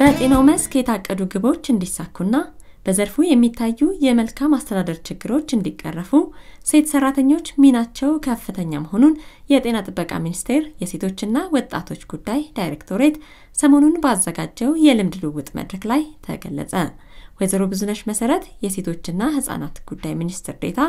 በጤናው መስክ የታቀዱ ግቦች እንዲሳኩና በዘርፉ የሚታዩ የመልካም አስተዳደር ችግሮች እንዲቀረፉ ሴት ሰራተኞች ሚናቸው ከፍተኛ መሆኑን የጤና ጥበቃ ሚኒስቴር የሴቶችና ወጣቶች ጉዳይ ዳይሬክቶሬት ሰሞኑን ባዘጋጀው የልምድ ልውውጥ መድረክ ላይ ተገለጸ። ወይዘሮ ብዙነሽ መሰረት የሴቶችና ህጻናት ጉዳይ ሚኒስትር ዴታ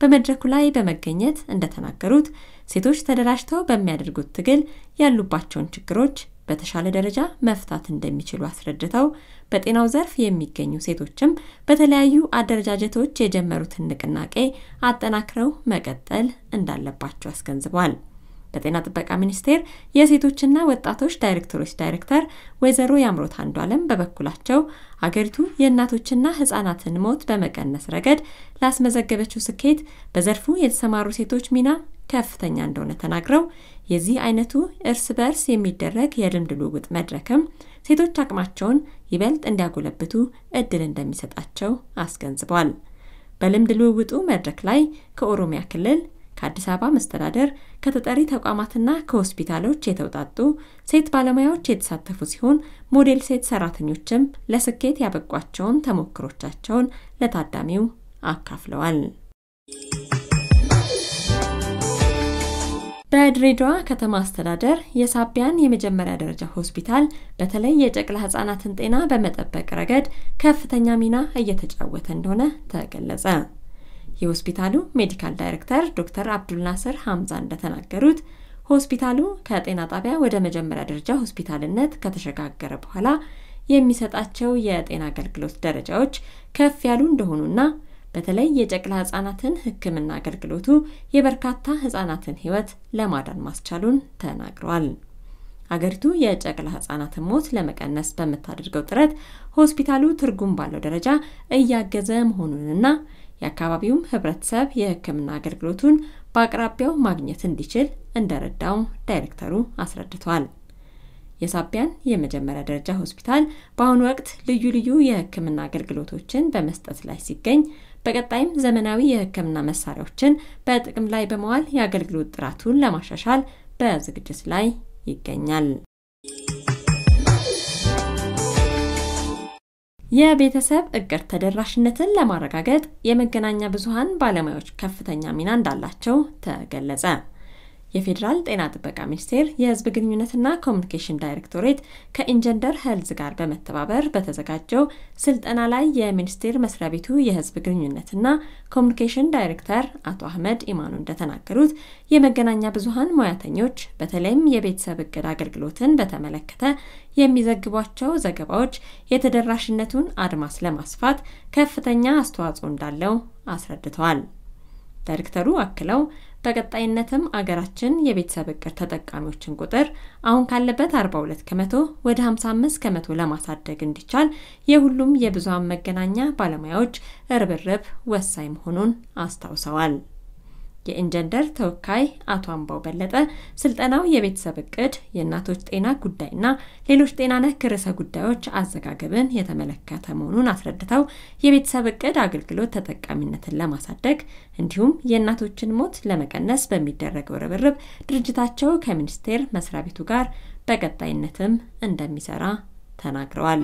በመድረኩ ላይ በመገኘት እንደተናገሩት ሴቶች ተደራጅተው በሚያደርጉት ትግል ያሉባቸውን ችግሮች በተሻለ ደረጃ መፍታት እንደሚችሉ አስረድተው በጤናው ዘርፍ የሚገኙ ሴቶችም በተለያዩ አደረጃጀቶች የጀመሩትን ንቅናቄ አጠናክረው መቀጠል እንዳለባቸው አስገንዝቧል። ለጤና ጥበቃ ሚኒስቴር የሴቶችና ወጣቶች ዳይሬክተሮች ዳይሬክተር ወይዘሮ የአምሮት አንዱ አለም በበኩላቸው አገሪቱ የእናቶችና ህጻናትን ሞት በመቀነስ ረገድ ላስመዘገበችው ስኬት በዘርፉ የተሰማሩ ሴቶች ሚና ከፍተኛ እንደሆነ ተናግረው የዚህ አይነቱ እርስ በርስ የሚደረግ የልምድ ልውውጥ መድረክም ሴቶች አቅማቸውን ይበልጥ እንዲያጎለብቱ እድል እንደሚሰጣቸው አስገንዝቧል። በልምድ ልውውጡ መድረክ ላይ ከኦሮሚያ ክልል ከአዲስ አበባ መስተዳደር ከተጠሪ ተቋማትና ከሆስፒታሎች የተውጣጡ ሴት ባለሙያዎች የተሳተፉ ሲሆን ሞዴል ሴት ሰራተኞችም ለስኬት ያበቋቸውን ተሞክሮቻቸውን ለታዳሚው አካፍለዋል። በድሬዳዋ ከተማ አስተዳደር የሳቢያን የመጀመሪያ ደረጃ ሆስፒታል በተለይ የጨቅላ ህጻናትን ጤና በመጠበቅ ረገድ ከፍተኛ ሚና እየተጫወተ እንደሆነ ተገለጸ። የሆስፒታሉ ሜዲካል ዳይሬክተር ዶክተር አብዱልናስር ሀምዛ እንደተናገሩት ሆስፒታሉ ከጤና ጣቢያ ወደ መጀመሪያ ደረጃ ሆስፒታልነት ከተሸጋገረ በኋላ የሚሰጣቸው የጤና አገልግሎት ደረጃዎች ከፍ ያሉ እንደሆኑና በተለይ የጨቅላ ህጻናትን ሕክምና አገልግሎቱ የበርካታ ህጻናትን ህይወት ለማዳን ማስቻሉን ተናግረዋል። አገሪቱ የጨቅላ ህጻናትን ሞት ለመቀነስ በምታደርገው ጥረት ሆስፒታሉ ትርጉም ባለው ደረጃ እያገዘ መሆኑንና የአካባቢውም ህብረተሰብ የህክምና አገልግሎቱን በአቅራቢያው ማግኘት እንዲችል እንደረዳው ዳይሬክተሩ አስረድቷል። የሳቢያን የመጀመሪያ ደረጃ ሆስፒታል በአሁኑ ወቅት ልዩ ልዩ የህክምና አገልግሎቶችን በመስጠት ላይ ሲገኝ በቀጣይም ዘመናዊ የህክምና መሳሪያዎችን በጥቅም ላይ በመዋል የአገልግሎት ጥራቱን ለማሻሻል በዝግጅት ላይ ይገኛል። የቤተሰብ እቅድ ተደራሽነትን ለማረጋገጥ የመገናኛ ብዙሃን ባለሙያዎች ከፍተኛ ሚና እንዳላቸው ተገለጸ። የፌዴራል ጤና ጥበቃ ሚኒስቴር የህዝብ ግንኙነትና ኮሚኒኬሽን ዳይሬክቶሬት ከኢንጀንደር ሄልዝ ጋር በመተባበር በተዘጋጀው ስልጠና ላይ የሚኒስቴር መስሪያ ቤቱ የህዝብ ግንኙነትና ኮሚኒኬሽን ዳይሬክተር አቶ አህመድ ኢማኑ እንደተናገሩት የመገናኛ ብዙሀን ሙያተኞች በተለይም የቤተሰብ እቅድ አገልግሎትን በተመለከተ የሚዘግቧቸው ዘገባዎች የተደራሽነቱን አድማስ ለማስፋት ከፍተኛ አስተዋጽኦ እንዳለው አስረድተዋል። ዳይሬክተሩ አክለው በቀጣይነትም አገራችን የቤተሰብ እቅድ ተጠቃሚዎችን ቁጥር አሁን ካለበት 42 ከመቶ ወደ 55 ከመቶ ለማሳደግ እንዲቻል የሁሉም የብዙሃን መገናኛ ባለሙያዎች ርብርብ ወሳኝ መሆኑን አስታውሰዋል። የኢንጀንደር ተወካይ አቶ አምባው በለጠ ስልጠናው የቤተሰብ እቅድ፣ የእናቶች ጤና ጉዳይና ሌሎች ጤና ነክ ርዕሰ ጉዳዮች አዘጋገብን የተመለከተ መሆኑን አስረድተው የቤተሰብ እቅድ አገልግሎት ተጠቃሚነትን ለማሳደግ እንዲሁም የእናቶችን ሞት ለመቀነስ በሚደረገው ርብርብ ድርጅታቸው ከሚኒስቴር መስሪያ ቤቱ ጋር በቀጣይነትም እንደሚሰራ ተናግረዋል።